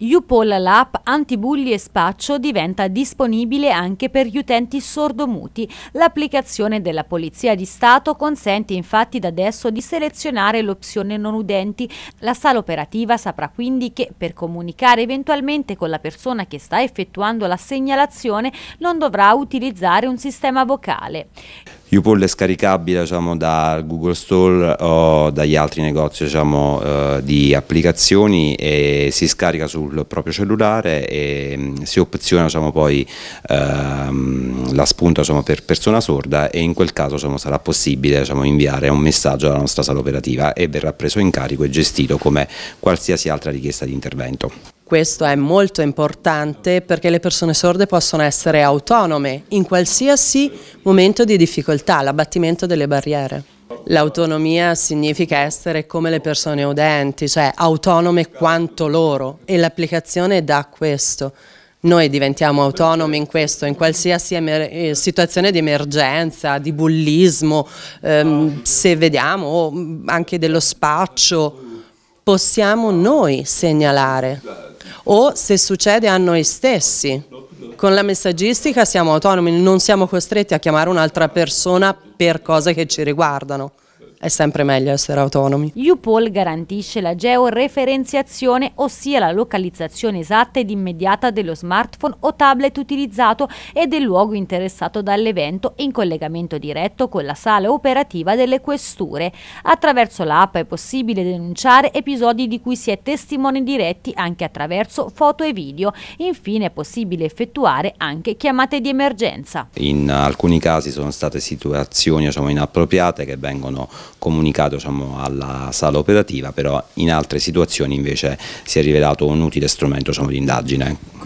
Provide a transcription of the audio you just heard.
UPOL l'app antibulli e spaccio diventa disponibile anche per gli utenti sordomuti. L'applicazione della Polizia di Stato consente infatti da adesso di selezionare l'opzione non udenti. La sala operativa saprà quindi che per comunicare eventualmente con la persona che sta effettuando la segnalazione non dovrà utilizzare un sistema vocale. Upoll è scaricabile diciamo, da Google Store o dagli altri negozi diciamo, eh, di applicazioni e si scarica sul proprio cellulare e mm, si opziona diciamo, poi ehm, la spunta diciamo, per persona sorda e in quel caso diciamo, sarà possibile diciamo, inviare un messaggio alla nostra sala operativa e verrà preso in carico e gestito come qualsiasi altra richiesta di intervento. Questo è molto importante perché le persone sorde possono essere autonome in qualsiasi momento di difficoltà, l'abbattimento delle barriere. L'autonomia significa essere come le persone udenti, cioè autonome quanto loro e l'applicazione dà questo. Noi diventiamo autonomi in questo, in qualsiasi eh, situazione di emergenza, di bullismo, ehm, se vediamo mm, anche dello spaccio, possiamo noi segnalare o se succede a noi stessi. Con la messaggistica siamo autonomi, non siamo costretti a chiamare un'altra persona per cose che ci riguardano. È sempre meglio essere autonomi. UPOL garantisce la georeferenziazione, ossia la localizzazione esatta ed immediata dello smartphone o tablet utilizzato e del luogo interessato dall'evento in collegamento diretto con la sala operativa delle questure. Attraverso l'app è possibile denunciare episodi di cui si è testimoni diretti anche attraverso foto e video. Infine è possibile effettuare anche chiamate di emergenza. In alcuni casi sono state situazioni diciamo, inappropriate che vengono comunicato diciamo, alla sala operativa, però in altre situazioni invece si è rivelato un utile strumento diciamo, di indagine.